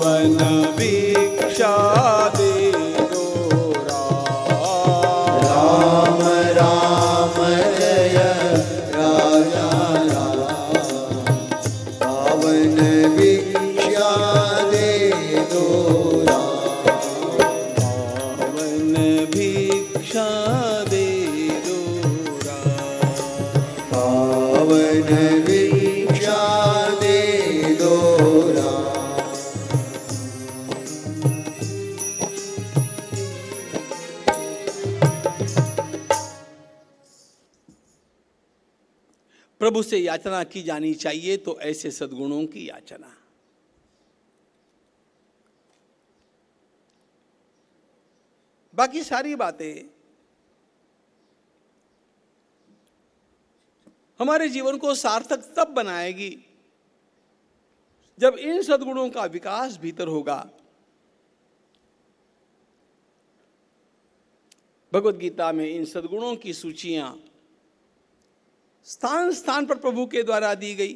Ramana प्रभु से याचना की जानी चाहिए तो ऐसे सद्गुणों की याचना बाकी सारी बातें हमारे जीवन को सार्थक तब बनाएगी जब इन सद्गुणों का विकास भीतर होगा भगवत गीता में इन सद्गुणों की सूचियां स्थान स्थान पर प्रभु के द्वारा दी गई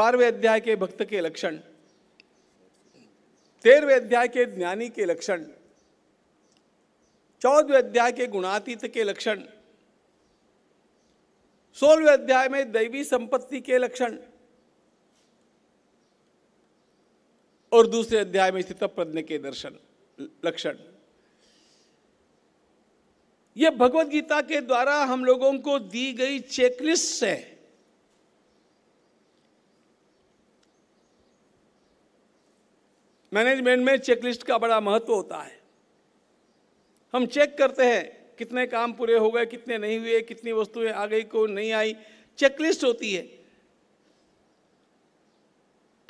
बारहवें अध्याय के भक्त के लक्षण तेरहवें अध्याय के ज्ञानी के लक्षण चौदहवें अध्याय के गुणातीत के लक्षण सोलहवें अध्याय में दैवी संपत्ति के लक्षण और दूसरे अध्याय में स्थित प्रज्ञ के दर्शन लक्षण ये भगवत गीता के द्वारा हम लोगों को दी गई चेकलिस्ट है मैनेजमेंट में चेकलिस्ट का बड़ा महत्व होता है हम चेक करते हैं कितने काम पूरे हो गए कितने नहीं हुए कितनी वस्तुएं आ गई को नहीं आई चेकलिस्ट होती है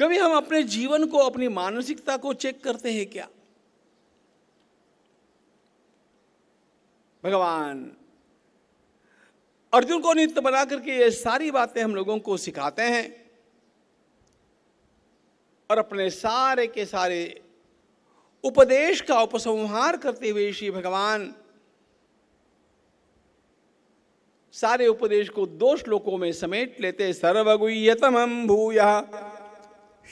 कभी हम अपने जीवन को अपनी मानसिकता को चेक करते हैं क्या भगवान अर्जुन को नित्य बना करके ये सारी बातें हम लोगों को सिखाते हैं और अपने सारे के सारे उपदेश का उपसंहार करते हुए श्री भगवान सारे उपदेश को दो श्लोकों में समेट लेते सर्वगुह्यतम भूय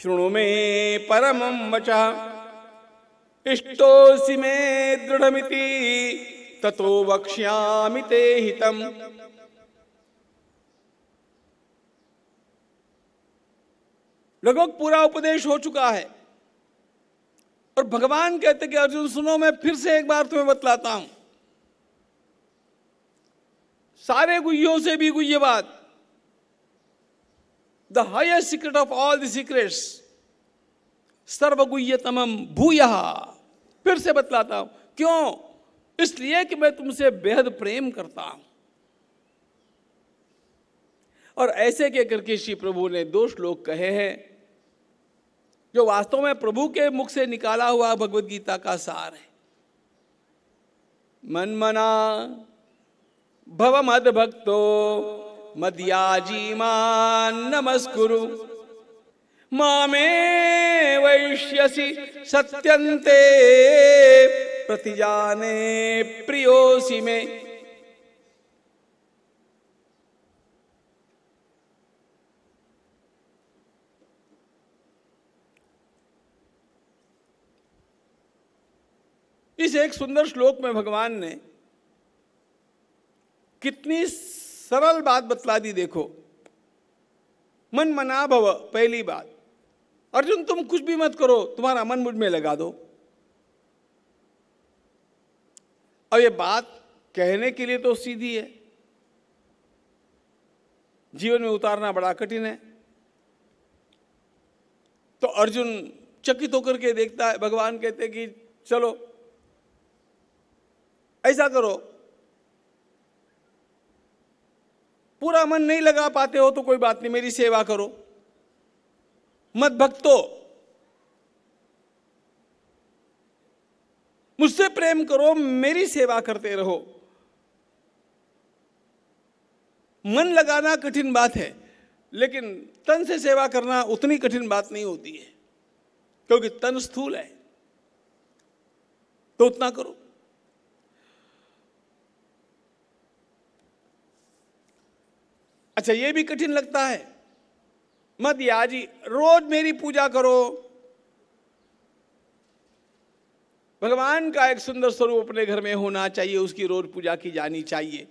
शुणु मे परम वच इष्टोसी मे दृढ़ ततो वक्ष्यामि ते हितम् लगभग पूरा उपदेश हो चुका है और भगवान कहते कि अर्जुन सुनो मैं फिर से एक बार तुम्हें बतलाता हूं सारे गुहियों से भी गुह्य बात the highest secret of all the secrets सर्वगुह्यतम भूय फिर से बतलाता हूं क्यों इसलिए कि मैं तुमसे बेहद प्रेम करता हूं और ऐसे के करके श्री प्रभु ने दो श्लोक कहे हैं जो वास्तव में प्रभु के मुख से निकाला हुआ भगवत गीता का सार है मन मना भव मद भक्तो मदयाजी मान नमस्कुरु मामे वैश्यसी सत्यंते प्रतिजाने प्रियोसी में इस एक सुंदर श्लोक में भगवान ने कितनी सरल बात बतला दी देखो मन मना भव पहली बात अर्जुन तुम कुछ भी मत करो तुम्हारा मन मुझ में लगा दो अब ये बात कहने के लिए तो सीधी है जीवन में उतारना बड़ा कठिन है तो अर्जुन चकित होकर के देखता है भगवान कहते कि चलो ऐसा करो पूरा मन नहीं लगा पाते हो तो कोई बात नहीं मेरी सेवा करो मत भक्तो मुझसे प्रेम करो मेरी सेवा करते रहो मन लगाना कठिन बात है लेकिन तन से सेवा करना उतनी कठिन बात नहीं होती है क्योंकि तन स्थूल है तो उतना करो अच्छा ये भी कठिन लगता है मत याजी रोज मेरी पूजा करो भगवान का एक सुंदर स्वरूप अपने घर में होना चाहिए उसकी रोज पूजा की जानी चाहिए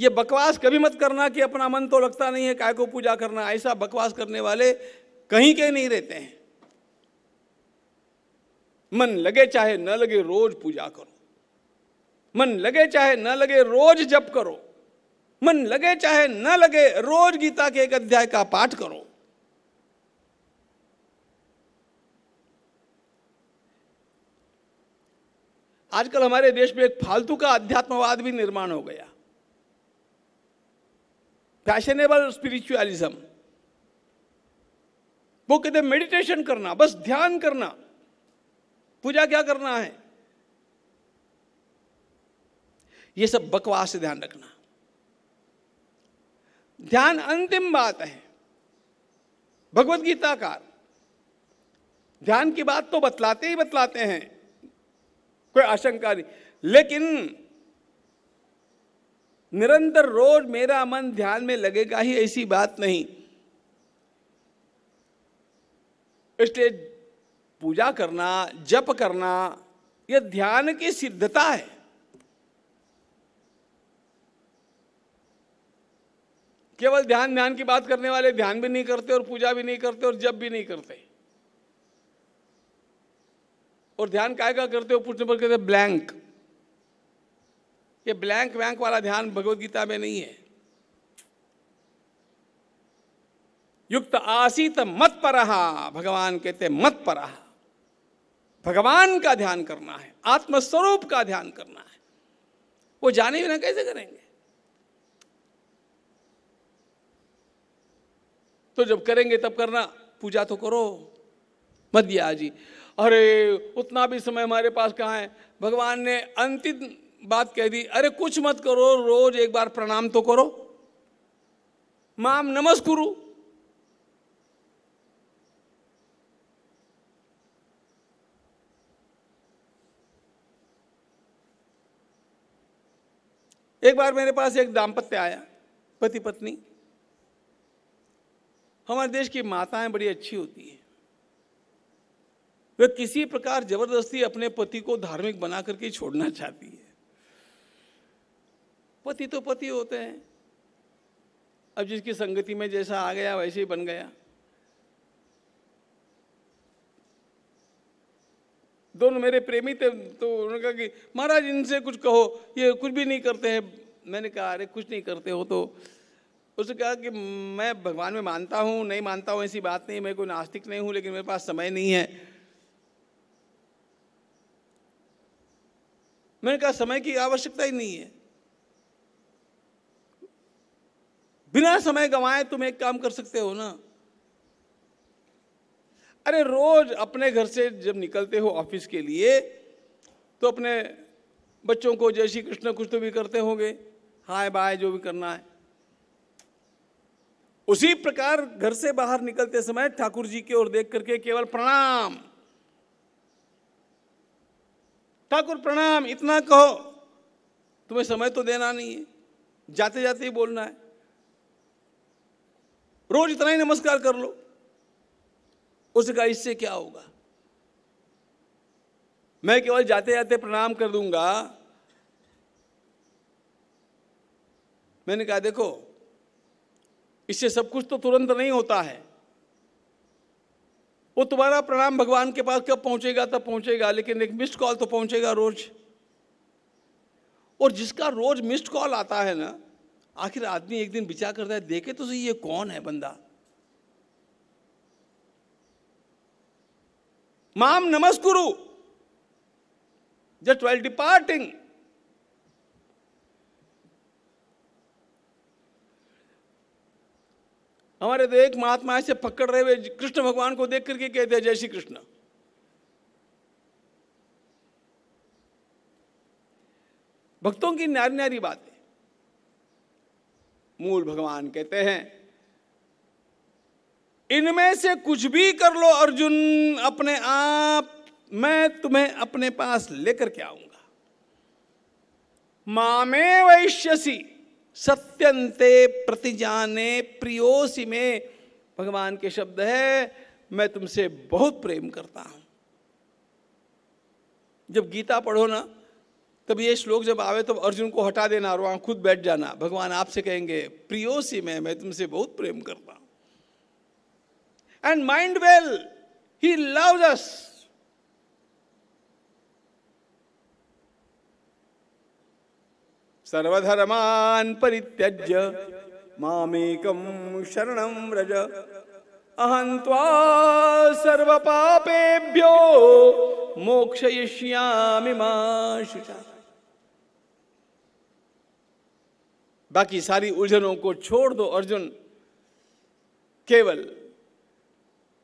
ये बकवास कभी मत करना कि अपना मन तो लगता नहीं है काय को पूजा करना ऐसा बकवास करने वाले कहीं के नहीं रहते हैं मन लगे चाहे न लगे रोज पूजा करो मन लगे चाहे न लगे रोज जप करो मन लगे चाहे न लगे रोज गीता के एक अध्याय का पाठ करो आजकल हमारे देश में एक फालतू का अध्यात्मवाद भी निर्माण हो गया फैशनेबल स्पिरिचुअलिज्म वो कहते मेडिटेशन करना बस ध्यान करना पूजा क्या करना है ये सब बकवास से ध्यान रखना ध्यान अंतिम बात है भगवत गीता का ध्यान की बात तो बतलाते ही बतलाते हैं कोई आशंका नहीं लेकिन निरंतर रोज मेरा मन ध्यान में लगेगा ही ऐसी बात नहीं इसलिए पूजा करना जप करना यह ध्यान की सिद्धता है केवल ध्यान ध्यान की बात करने वाले ध्यान भी नहीं करते और पूजा भी नहीं करते और जप भी नहीं करते और ध्यान काय का करते हो पूछने पर कहते ब्लैंक ये ब्लैंक वैंक वाला ध्यान भगवत गीता में नहीं है युक्त आसीत मत पर भगवान कहते मत पर भगवान का ध्यान करना है आत्मस्वरूप का ध्यान करना है वो जाने बिना कैसे करेंगे तो जब करेंगे तब करना पूजा तो करो मत दिया जी अरे उतना भी समय हमारे पास कहाँ है भगवान ने अंतिम बात कह दी अरे कुछ मत करो रोज एक बार प्रणाम तो करो माम नमस्कुरु एक बार मेरे पास एक दाम्पत्य आया पति पत्नी हमारे देश की माताएं बड़ी अच्छी होती हैं वह किसी प्रकार जबरदस्ती अपने पति को धार्मिक बना करके छोड़ना चाहती है पति तो पति होते हैं अब जिसकी संगति में जैसा आ गया वैसे ही बन गया दोनों मेरे प्रेमी थे तो उन्होंने कहा कि महाराज इनसे कुछ कहो ये कुछ भी नहीं करते हैं मैंने कहा अरे कुछ नहीं करते हो तो उसने कहा कि मैं भगवान में मानता हूँ नहीं मानता हूँ ऐसी बात नहीं मैं कोई नास्तिक नहीं हूँ लेकिन मेरे पास समय नहीं है मैंने कहा समय की आवश्यकता ही नहीं है बिना समय गंवाए तुम एक काम कर सकते हो ना अरे रोज अपने घर से जब निकलते हो ऑफिस के लिए तो अपने बच्चों को जय श्री कृष्ण कुछ तो भी करते होंगे हाय बाय जो भी करना है उसी प्रकार घर से बाहर निकलते समय ठाकुर जी की ओर देख करके केवल प्रणाम ठाकुर प्रणाम इतना कहो तुम्हें समय तो देना नहीं है जाते जाते ही बोलना है रोज इतना ही नमस्कार कर लो उसने कहा इससे क्या होगा मैं केवल जाते जाते प्रणाम कर दूंगा मैंने कहा देखो इससे सब कुछ तो तुरंत नहीं होता है वो तुम्हारा प्रणाम भगवान के पास कब पहुंचेगा तब पहुंचेगा लेकिन एक मिस्ड कॉल तो पहुंचेगा रोज और जिसका रोज मिस्ड कॉल आता है ना आखिर आदमी एक दिन विचार करता है देखे तो सही ये कौन है बंदा माम नमस्कुरु जस्ट वेल डिपार्टिंग हमारे तो एक महात्मा ऐसे पकड़ रहे हुए कृष्ण भगवान को देख करके कहते जय श्री कृष्ण भक्तों की नारी नारी बात है मूल भगवान कहते हैं इनमें से कुछ भी कर लो अर्जुन अपने आप मैं तुम्हें अपने पास लेकर के आऊंगा मामे वैश्यसी सत्यंते प्रतिजाने प्रियोसी में भगवान के शब्द है मैं तुमसे बहुत प्रेम करता हूं जब गीता पढ़ो ना तब ये श्लोक जब आवे तब अर्जुन को हटा देना और वहां खुद बैठ जाना भगवान आपसे कहेंगे प्रियोसी में मैं तुमसे बहुत प्रेम करता हूं and mind well he loves us सर्वधर्मान परित्यज्य मामेक शरण व्रज अहं सर्वपापेभ्यो मोक्षयिष्यामि मा बाकी सारी उलझनों को छोड़ दो अर्जुन केवल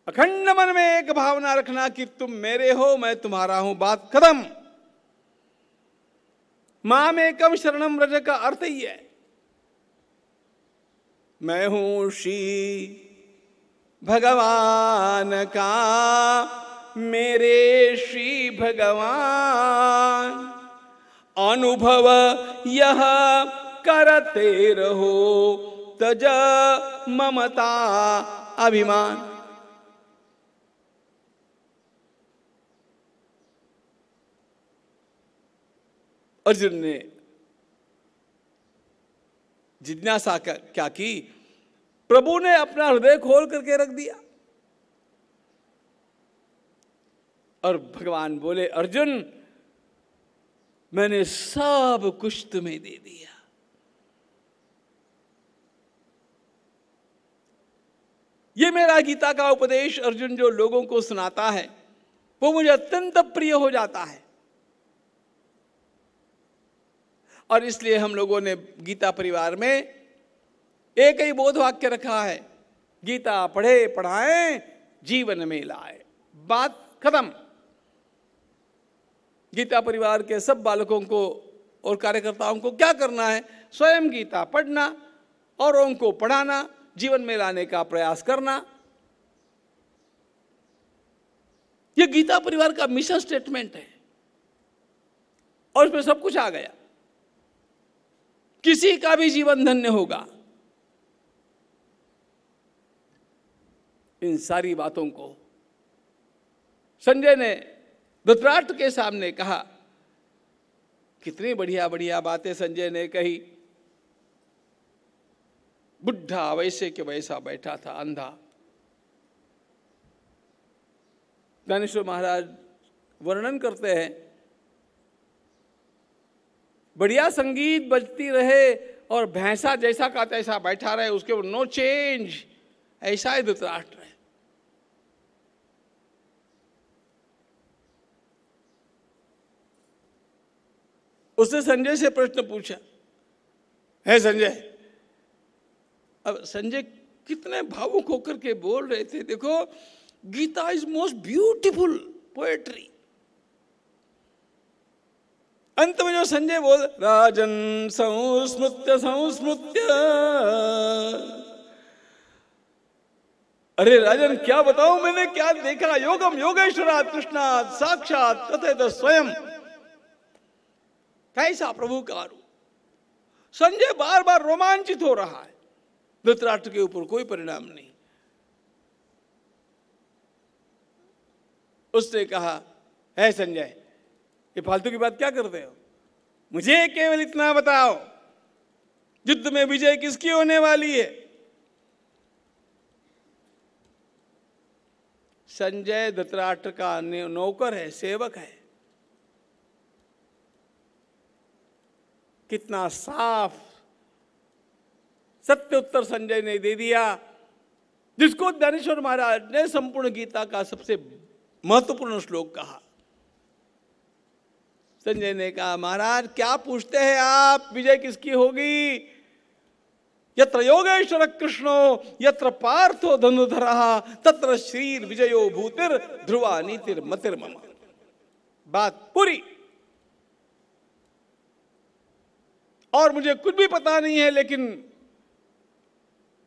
अखंड मन में एक भावना रखना कि तुम मेरे हो मैं तुम्हारा हूं बात खत्म मां में कम शरणम रज का अर्थ ही है मैं हूं श्री भगवान का मेरे श्री भगवान अनुभव यह करते रहो तज ममता अभिमान अर्जुन ने जिज्ञासा क्या की प्रभु ने अपना हृदय खोल करके रख दिया और भगवान बोले अर्जुन मैंने सब कुछ तुम्हें दे दिया ये मेरा गीता का उपदेश अर्जुन जो लोगों को सुनाता है वो मुझे अत्यंत प्रिय हो जाता है और इसलिए हम लोगों ने गीता परिवार में एक ही बोध वाक्य रखा है गीता पढ़े पढ़ाए जीवन में लाए बात खत्म गीता परिवार के सब बालकों को और कार्यकर्ताओं को क्या करना है स्वयं गीता पढ़ना और उनको पढ़ाना जीवन में लाने का प्रयास करना यह गीता परिवार का मिशन स्टेटमेंट है और उसमें सब कुछ आ गया किसी का भी जीवन धन्य होगा इन सारी बातों को संजय ने धुतराट के सामने कहा कितनी बढ़िया बढ़िया बातें संजय ने कही बुढ़ा वैसे के वैसा बैठा था अंधा ज्ञानेश्वर महाराज वर्णन करते हैं बढ़िया संगीत बजती रहे और भैंसा जैसा का तैसा बैठा रहे उसके ऊपर नो चेंज ऐसा ही धुतराष्ट्र है उसने संजय से प्रश्न पूछा है संजय अब संजय कितने भावुक होकर के बोल रहे थे देखो Gita is most beautiful poetry अंत में जो संजय बोल राजन संस्मृत्य संस्मृत्य अरे राजन क्या बताऊं मैंने क्या देखा योगम योगेश्वरा कृष्णा साक्षात कथित स्वयं कैसा प्रभु का संजय बार बार रोमांचित हो रहा है धृतराष्ट्र के ऊपर कोई परिणाम नहीं उसने कहा है संजय ये फालतू की बात क्या करते हो मुझे केवल इतना बताओ युद्ध में विजय किसकी होने वाली है संजय धतराष्ट्र का नौकर है सेवक है कितना साफ सत्य उत्तर संजय ने दे दिया जिसको दानेश्वर महाराज ने संपूर्ण गीता का सबसे महत्वपूर्ण श्लोक कहा संजय ने कहा महाराज क्या पूछते हैं आप विजय किसकी होगी यत्र योगेश्वर कृष्णो यत्र पार्थो धनुधरा तत्र श्री विजयो भूतिर ध्रुवा नीतिर मतिर मम बात पूरी और मुझे कुछ भी पता नहीं है लेकिन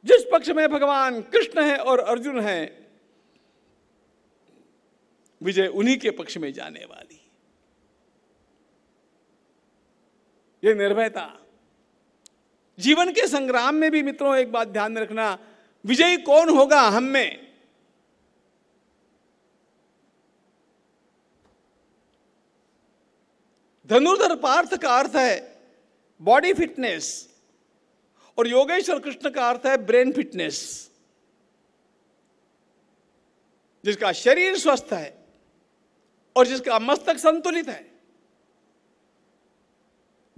जिस पक्ष में भगवान कृष्ण है और अर्जुन है विजय उन्हीं के पक्ष में जाने वाली ये निर्भयता जीवन के संग्राम में भी मित्रों एक बात ध्यान में रखना विजयी कौन होगा हम में धनुर्धर पार्थ का अर्थ है बॉडी फिटनेस और योगेश्वर कृष्ण का अर्थ है ब्रेन फिटनेस जिसका शरीर स्वस्थ है और जिसका मस्तक संतुलित है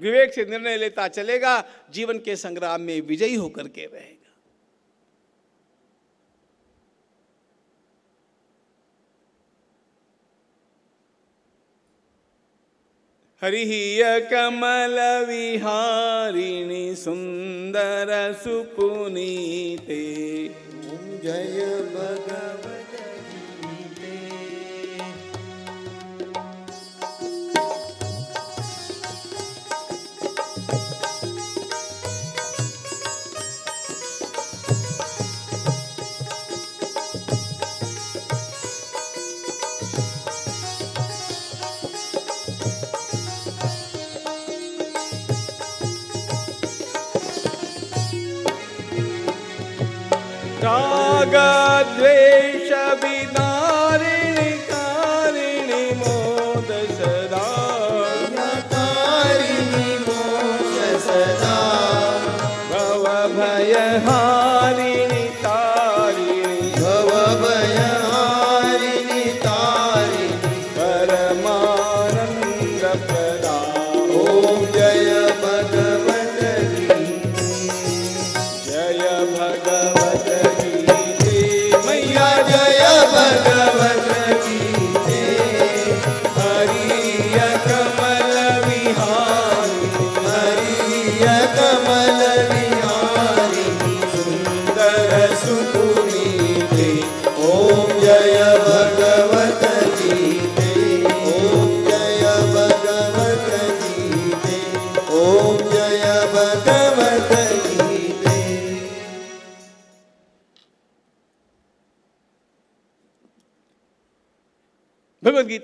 विवेक से निर्णय लेता चलेगा जीवन के संग्राम में विजयी होकर के रहेगा हरिय कमल विहारिणि सुन्दर सुपुनीते जय भगवान रागद्वेषविना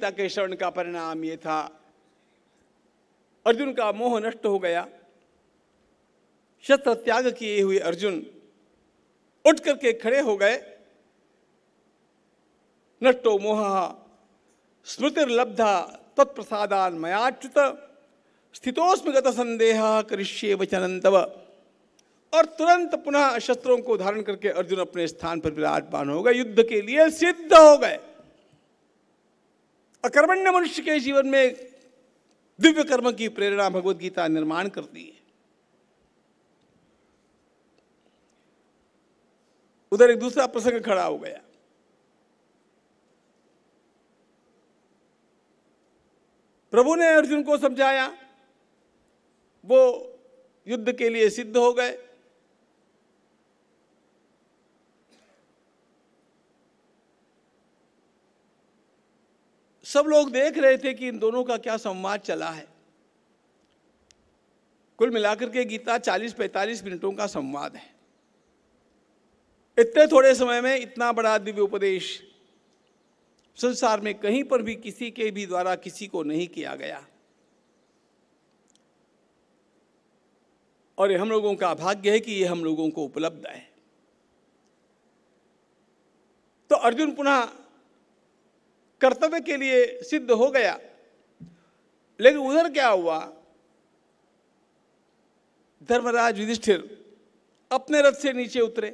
सीता के श्रवण का परिणाम ये था अर्जुन का मोह नष्ट हो गया शस्त्र त्याग किए हुए अर्जुन उठ करके खड़े हो गए नष्टो मोह स्मृतिर्लब्धा तत्प्रसादान मयाच्युत स्थितोस्मगत गत संदेह करिष्ये वचनंतव और तुरंत पुनः शस्त्रों को धारण करके अर्जुन अपने स्थान पर विराजमान हो गए युद्ध के लिए सिद्ध हो गए अकर्मण्य मनुष्य के जीवन में दिव्य कर्म की प्रेरणा भगवत गीता निर्माण करती है उधर एक दूसरा प्रसंग खड़ा हो गया प्रभु ने अर्जुन को समझाया वो युद्ध के लिए सिद्ध हो गए सब लोग देख रहे थे कि इन दोनों का क्या संवाद चला है कुल मिलाकर के गीता 40-45 मिनटों का संवाद है इतने थोड़े समय में इतना बड़ा दिव्य उपदेश संसार में कहीं पर भी किसी के भी द्वारा किसी को नहीं किया गया और ये हम लोगों का भाग्य है कि ये हम लोगों को उपलब्ध है तो अर्जुन पुनः कर्तव्य के लिए सिद्ध हो गया लेकिन उधर क्या हुआ धर्मराज युधिष्ठिर अपने रथ से नीचे उतरे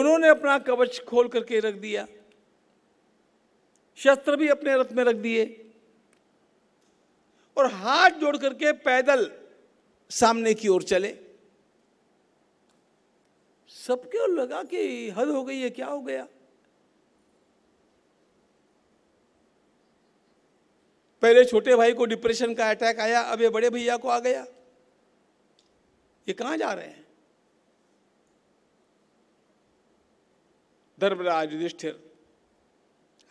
उन्होंने अपना कवच खोल करके रख दिया शस्त्र भी अपने रथ में रख दिए और हाथ जोड़ करके पैदल सामने की ओर चले सबके लगा कि हद हो गई है क्या हो गया पहले छोटे भाई को डिप्रेशन का अटैक आया अब ये बड़े भैया को आ गया ये कहाँ जा रहे हैं धर्मराज युधिष्ठिर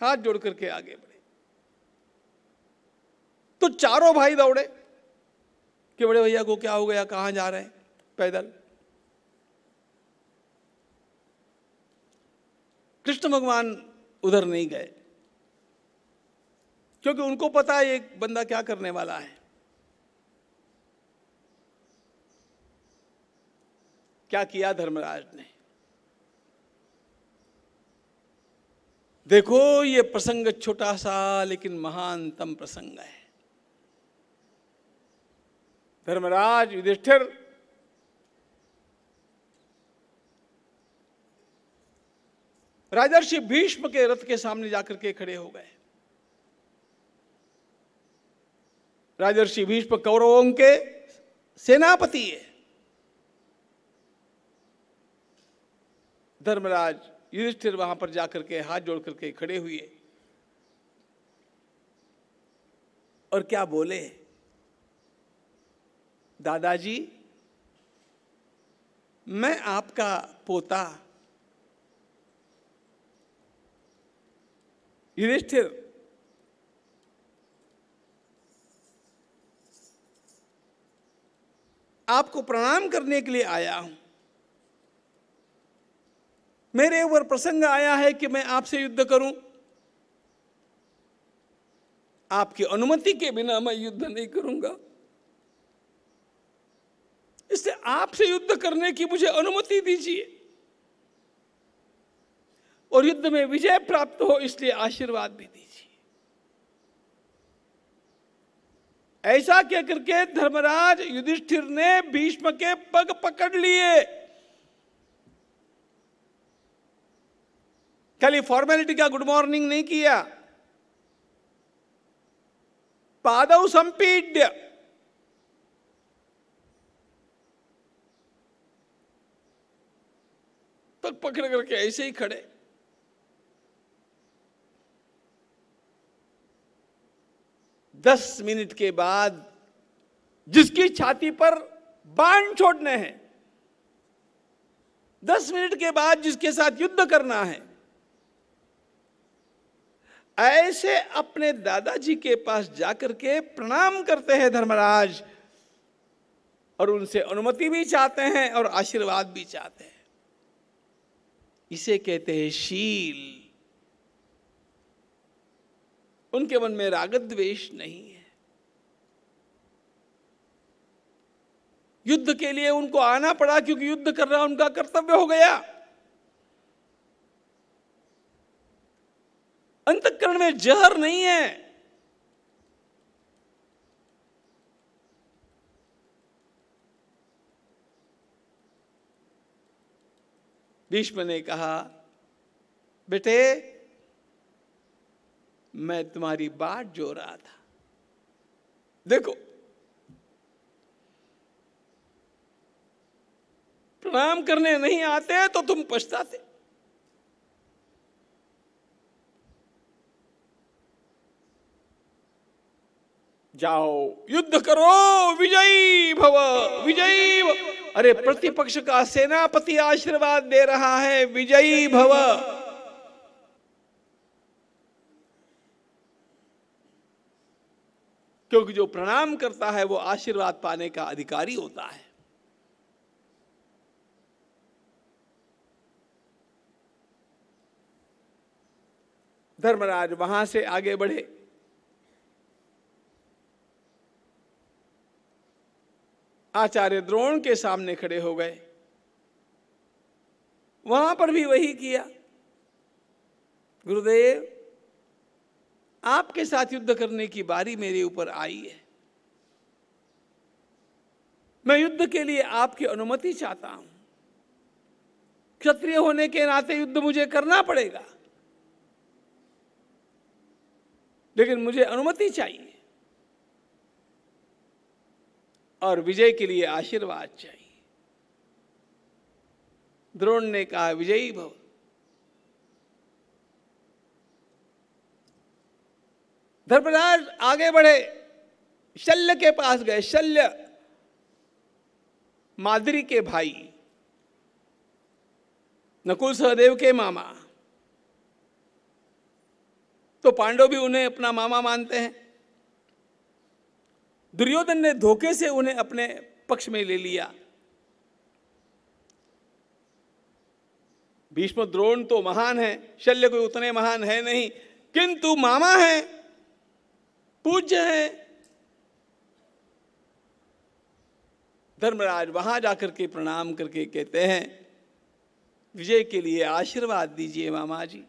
हाथ जोड़ करके आगे बढ़े तो चारों भाई दौड़े कि बड़े भैया को क्या हो गया कहां जा रहे हैं पैदल कृष्ण भगवान उधर नहीं गए क्योंकि उनको पता है एक बंदा क्या करने वाला है क्या किया धर्मराज ने देखो ये प्रसंग छोटा सा लेकिन महानतम प्रसंग है धर्मराज युधिष्ठिर राजर्षि भीष्म के रथ के सामने जाकर के खड़े हो गए राजर्षि भीष्म कौरवों के सेनापति है धर्मराज युधिष्ठिर वहां पर जाकर के हाथ जोड़ करके खड़े हुए और क्या बोले दादाजी मैं आपका पोता युधिष्ठिर आपको प्रणाम करने के लिए आया हूं मेरे ऊपर प्रसंग आया है कि मैं आपसे युद्ध करूं आपकी अनुमति के बिना मैं युद्ध नहीं करूंगा इसलिए आपसे युद्ध करने की मुझे अनुमति दीजिए और युद्ध में विजय प्राप्त हो इसलिए आशीर्वाद भी दीजिए ऐसा क्या करके धर्मराज युधिष्ठिर ने भीष्म के पग पकड़ लिए खाली फॉर्मेलिटी का गुड मॉर्निंग नहीं किया पादव संपीड्य पग पकड़ करके ऐसे ही खड़े दस मिनट के बाद जिसकी छाती पर बाण छोड़ने हैं दस मिनट के बाद जिसके साथ युद्ध करना है ऐसे अपने दादाजी के पास जाकर के प्रणाम करते हैं धर्मराज और उनसे अनुमति भी चाहते हैं और आशीर्वाद भी चाहते हैं इसे कहते हैं शील उनके मन में राग द्वेष नहीं है युद्ध के लिए उनको आना पड़ा क्योंकि युद्ध करना उनका कर्तव्य हो गया अंतकरण में जहर नहीं है भीष्म ने कहा बेटे मैं तुम्हारी बात जो रहा था देखो प्रणाम करने नहीं आते तो तुम पछताते जाओ युद्ध करो विजयी भव विजयी भव। अरे प्रतिपक्ष का सेनापति आशीर्वाद दे रहा है विजयी भव क्योंकि जो प्रणाम करता है वो आशीर्वाद पाने का अधिकारी होता है धर्मराज वहां से आगे बढ़े आचार्य द्रोण के सामने खड़े हो गए वहां पर भी वही किया गुरुदेव आपके साथ युद्ध करने की बारी मेरे ऊपर आई है मैं युद्ध के लिए आपकी अनुमति चाहता हूं क्षत्रिय होने के नाते युद्ध मुझे करना पड़ेगा लेकिन मुझे अनुमति चाहिए और विजय के लिए आशीर्वाद चाहिए द्रोण ने कहा विजयी भव धर्मराज आगे बढ़े शल्य के पास गए शल्य मादरी के भाई नकुल सहदेव के मामा तो पांडव भी उन्हें अपना मामा मानते हैं दुर्योधन ने धोखे से उन्हें अपने पक्ष में ले लिया भीष्म द्रोण तो महान है शल्य कोई उतने महान है नहीं किंतु मामा है पूज्य हैं धर्मराज वहां जाकर के प्रणाम करके कहते हैं विजय के लिए आशीर्वाद दीजिए मामा जी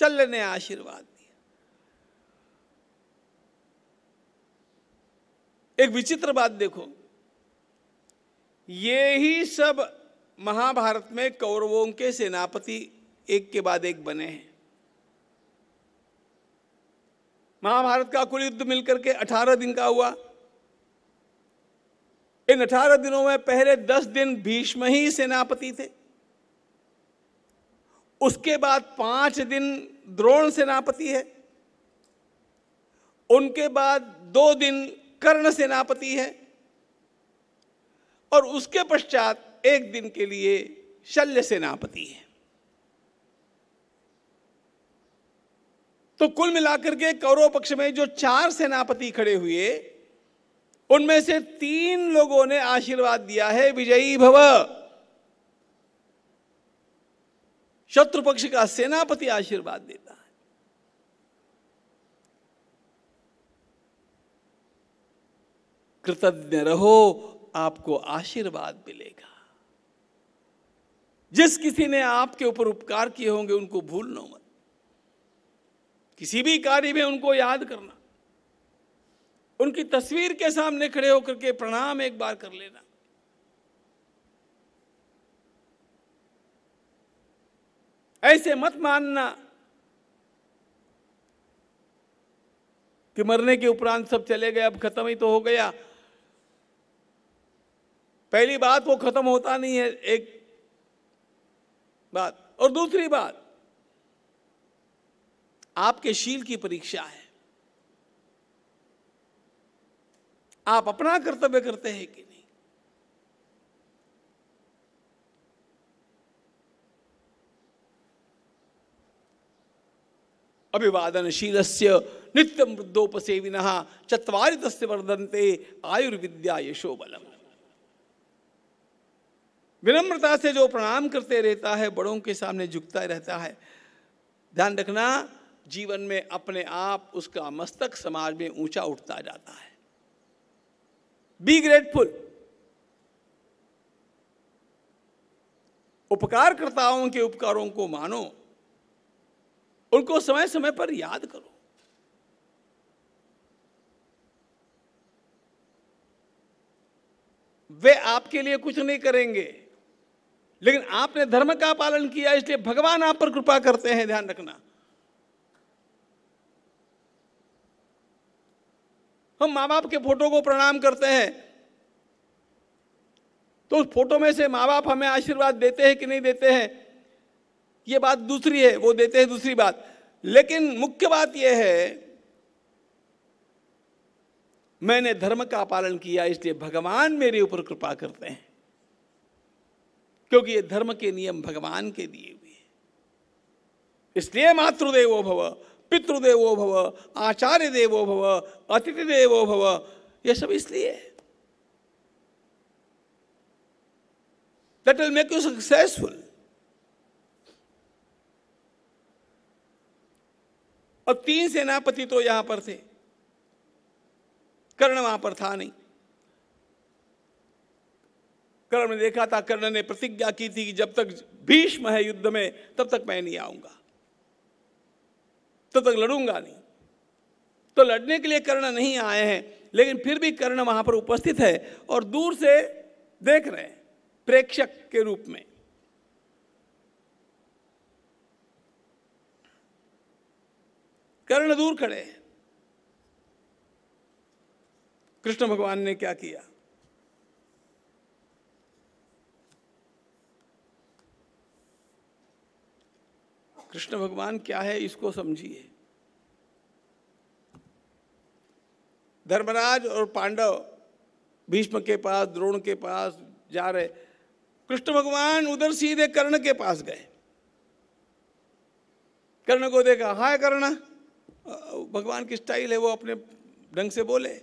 शल्य ने आशीर्वाद दिया एक विचित्र बात देखो ये ही सब महाभारत में कौरवों के सेनापति एक के बाद एक बने हैं महाभारत का कुल युद्ध मिलकर के अठारह दिन का हुआ इन अठारह दिनों में पहले दस दिन भीष्म ही सेनापति थे उसके बाद पांच दिन द्रोण सेनापति है उनके बाद दो दिन कर्ण सेनापति है और उसके पश्चात एक दिन के लिए शल्य सेनापति है तो कुल मिलाकर के कौरव पक्ष में जो चार सेनापति खड़े हुए उनमें से तीन लोगों ने आशीर्वाद दिया है विजयी भव शत्रु पक्ष का सेनापति आशीर्वाद देता है कृतज्ञ रहो आपको आशीर्वाद मिलेगा जिस किसी ने आपके ऊपर उपकार किए होंगे उनको भूल नो मत किसी भी कार्य में उनको याद करना उनकी तस्वीर के सामने खड़े होकर के प्रणाम एक बार कर लेना ऐसे मत मानना कि मरने के उपरांत सब चले गए अब खत्म ही तो हो गया पहली बात वो खत्म होता नहीं है एक बात और दूसरी बात आपके शील की परीक्षा है आप अपना कर्तव्य करते हैं कि नहीं अभिवादनशील नित्यम वृद्धोपसेविन चुरी तस्य वर्धनते आयुर्विद्या यशो बलम विनम्रता से जो प्रणाम करते रहता है बड़ों के सामने झुकता रहता है ध्यान रखना जीवन में अपने आप उसका मस्तक समाज में ऊंचा उठता जाता है बी ग्रेटफुल उपकारकर्ताओं के उपकारों को मानो उनको समय समय पर याद करो वे आपके लिए कुछ नहीं करेंगे लेकिन आपने धर्म का पालन किया इसलिए भगवान आप पर कृपा करते हैं ध्यान रखना हम माँ बाप के फोटो को प्रणाम करते हैं तो उस फोटो में से माँ बाप हमें आशीर्वाद देते हैं कि नहीं देते हैं ये बात दूसरी है वो देते हैं दूसरी बात लेकिन मुख्य बात यह है मैंने धर्म का पालन किया इसलिए भगवान मेरे ऊपर कृपा करते हैं क्योंकि ये धर्म के नियम भगवान के दिए हुए हैं इसलिए मातृदेव भव पितृदेवो भव आचार्य देवो भव अतिथि देवो भव ये सब इसलिए that will make you successful और तीन सेनापति तो यहां पर थे कर्ण वहां पर था नहीं कर्ण ने देखा था कर्ण ने प्रतिज्ञा की थी कि जब तक भीष्म है युद्ध में तब तक मैं नहीं आऊंगा तब तो तक लड़ूंगा नहीं तो लड़ने के लिए कर्ण नहीं आए हैं लेकिन फिर भी कर्ण वहां पर उपस्थित है और दूर से देख रहे हैं प्रेक्षक के रूप में कर्ण दूर खड़े कृष्ण भगवान ने क्या किया कृष्ण भगवान क्या है इसको समझिए धर्मराज और पांडव भीष्म के पास द्रोण के पास जा रहे कृष्ण भगवान उधर सीधे कर्ण के पास गए कर्ण को देखा हाय कर्ण भगवान की स्टाइल है वो अपने ढंग से बोले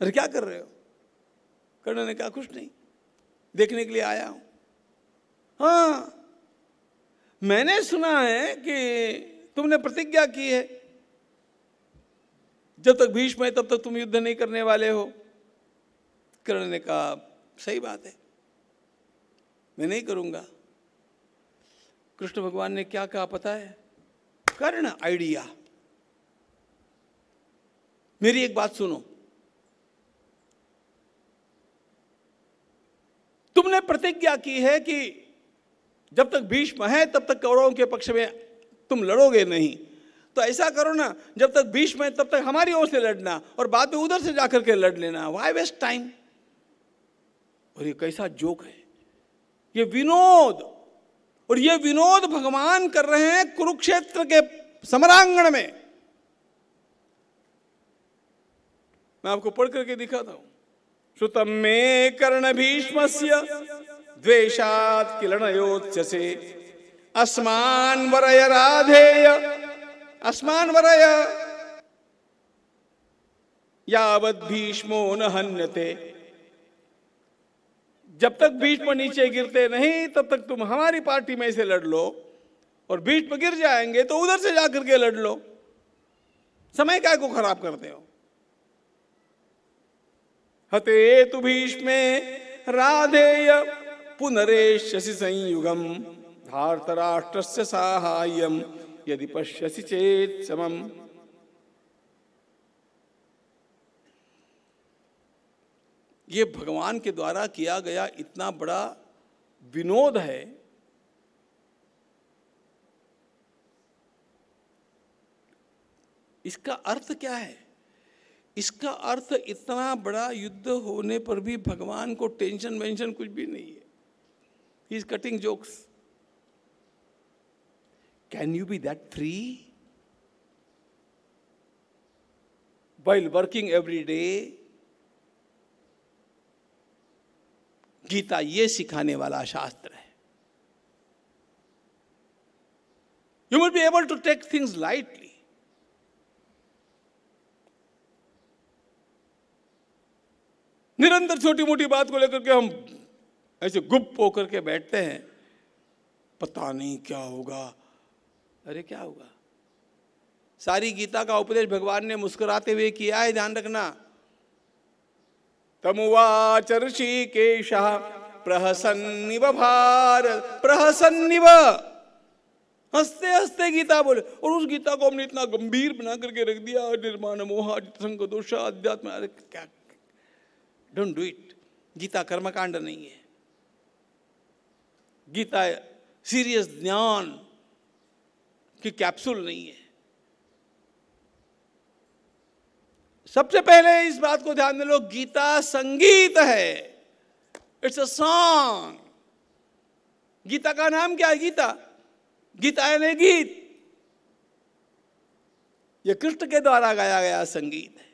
अरे क्या कर रहे हो कर्ण ने कहा कुछ नहीं देखने के लिए आया हूं हाँ मैंने सुना है कि तुमने प्रतिज्ञा की है जब तक भीष्म है तब तक तुम युद्ध नहीं करने वाले हो कर्ण ने कहा सही बात है मैं नहीं करूंगा कृष्ण भगवान ने क्या कहा पता है कर्ण आइडिया मेरी एक बात सुनो तुमने प्रतिज्ञा की है कि जब तक भीष्म है तब तक कौरवों के पक्ष में तुम लड़ोगे नहीं तो ऐसा करो ना जब तक भीष्म है तब तक हमारी ओर से लड़ना और बाद में उधर से जाकर के लड़ लेना वाई वेस्ट टाइम और ये कैसा जोक है ये विनोद और ये विनोद भगवान कर रहे हैं कुरुक्षेत्र के समरांगण में मैं आपको पढ़ करके दिखाता हूं श्रुतम में कर्ण भीष्म द्वेषात् किलणयोत्स्यसे अस्मान वरय राधेय अस्मान वरय यावत भीष्मो न हन्यते जब तक भीष्म नीचे गिरते नहीं तब तक तुम हमारी पार्टी में से लड़ लो और भीष्म गिर जाएंगे तो उधर से जाकर के लड़ लो समय क्या को खराब करते हो हते तु भीष्मे राधेय पुनरेश्यसि संयुगम से साहाय्यम यदि पश्यसि चेत समम ये भगवान के द्वारा किया गया इतना बड़ा विनोद है इसका अर्थ क्या है इसका अर्थ इतना बड़ा युद्ध होने पर भी भगवान को टेंशन वेंशन कुछ भी नहीं है He is cutting jokes. Can you be that free? While working every day, Gita ये सिखाने वाला शास्त्र है you will be able to take things lightly निरंतर छोटी मोटी बात को लेकर के हम ऐसे गुप होकर के बैठते हैं पता नहीं क्या होगा अरे क्या होगा सारी गीता का उपदेश भगवान ने मुस्कुराते हुए किया है ध्यान रखना तमुवाच ऋषि केश प्रहसन भार प्रहसन हंसते हंसते गीता बोले और उस गीता को हमने इतना गंभीर बना करके रख दिया निर्माण मोहा दोष अध्यात्म अरे क्या डोंट डू इट गीता कर्मकांड नहीं है गीता सीरियस ज्ञान की कैप्सूल नहीं है सबसे पहले इस बात को ध्यान में लो गीता संगीत है इट्स अ सॉन्ग गीता का नाम क्या है गीता गीता नहीं गीत ये कृष्ण के द्वारा गाया गया संगीत है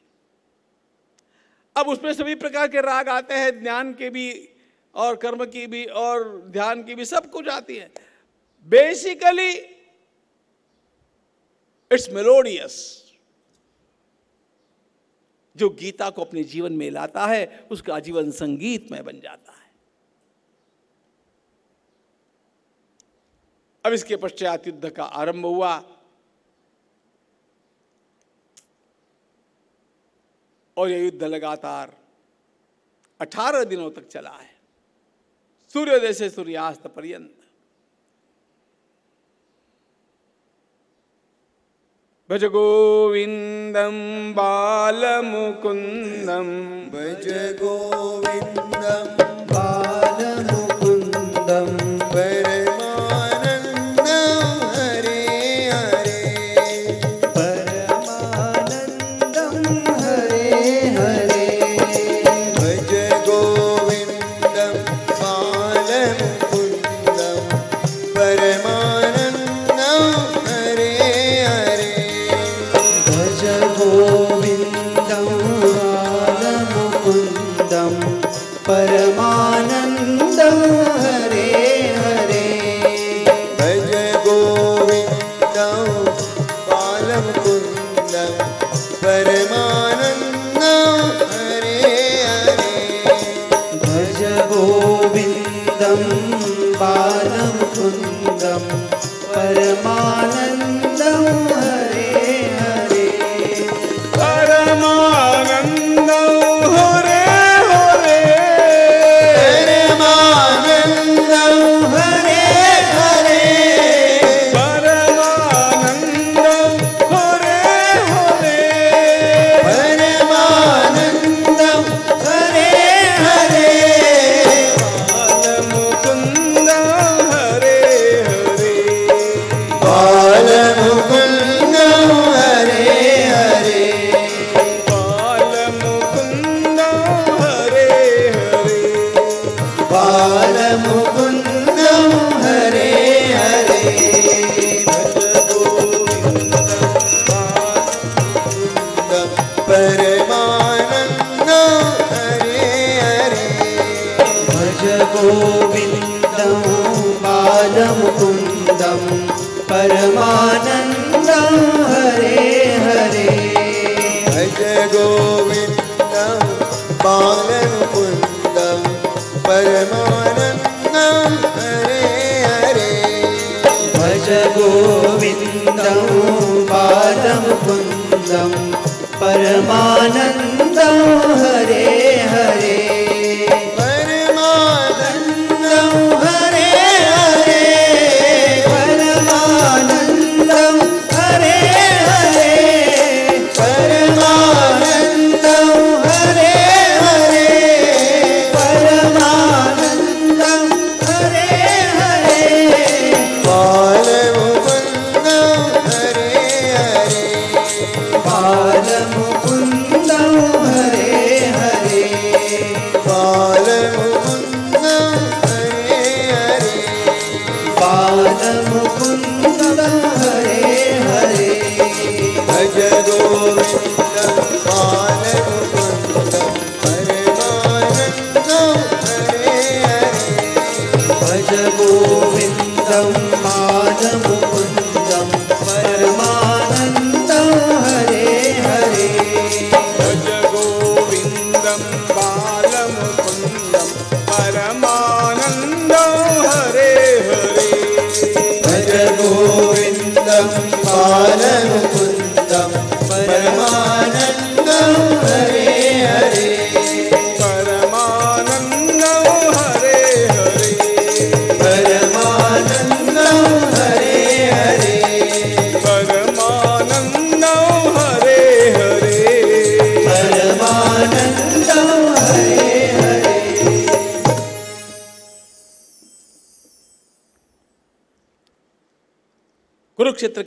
अब उसमें सभी प्रकार के राग आते हैं ज्ञान के भी और कर्म की भी और ध्यान की भी सब कुछ आती है बेसिकली इट्स मेलोडियस जो गीता को अपने जीवन में लाता है उसका जीवन संगीत में बन जाता है अब इसके पश्चात युद्ध का आरंभ हुआ और यह युद्ध लगातार अठारह दिनों तक चला है सूर्योदय से सूर्यास्त पर्यंत भज गोविन्दं बालमुकुन्दं भज गोविन्दम् परमानन्दं परमानन्दं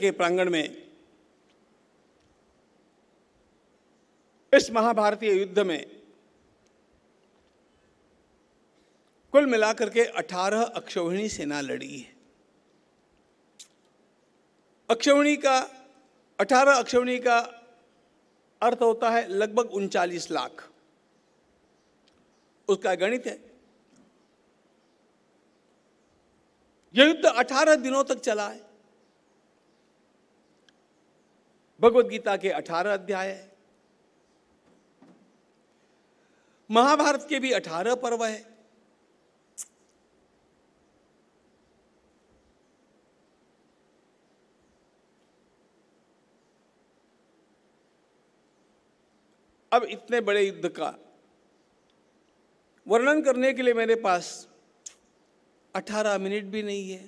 के प्रांगण में इस महाभारतीय युद्ध में कुल मिलाकर के 18 अक्षोहिणी सेना लड़ी है अक्षोहिणी का 18 अक्षोहिणी का अर्थ होता है लगभग उनचालीस लाख उसका गणित है यह युद्ध 18 दिनों तक चला है भगवत गीता के 18 अध्याय है महाभारत के भी 18 पर्व है अब इतने बड़े युद्ध का वर्णन करने के लिए मेरे पास 18 मिनट भी नहीं है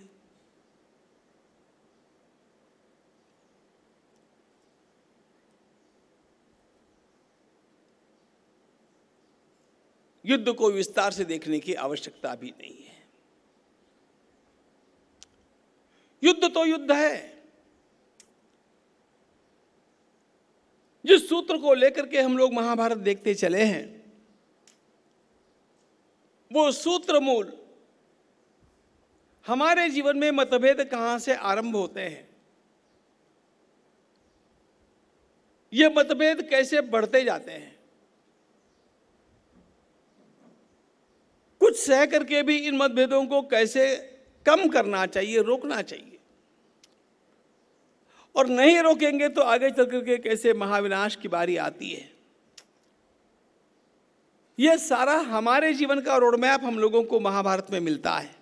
युद्ध को विस्तार से देखने की आवश्यकता भी नहीं है युद्ध तो युद्ध है जिस सूत्र को लेकर के हम लोग महाभारत देखते चले हैं वो सूत्र मूल हमारे जीवन में मतभेद कहां से आरंभ होते हैं ये मतभेद कैसे बढ़ते जाते हैं कुछ सह करके भी इन मतभेदों को कैसे कम करना चाहिए रोकना चाहिए और नहीं रोकेंगे तो आगे चल करके कैसे महाविनाश की बारी आती है यह सारा हमारे जीवन का रोडमैप हम लोगों को महाभारत में मिलता है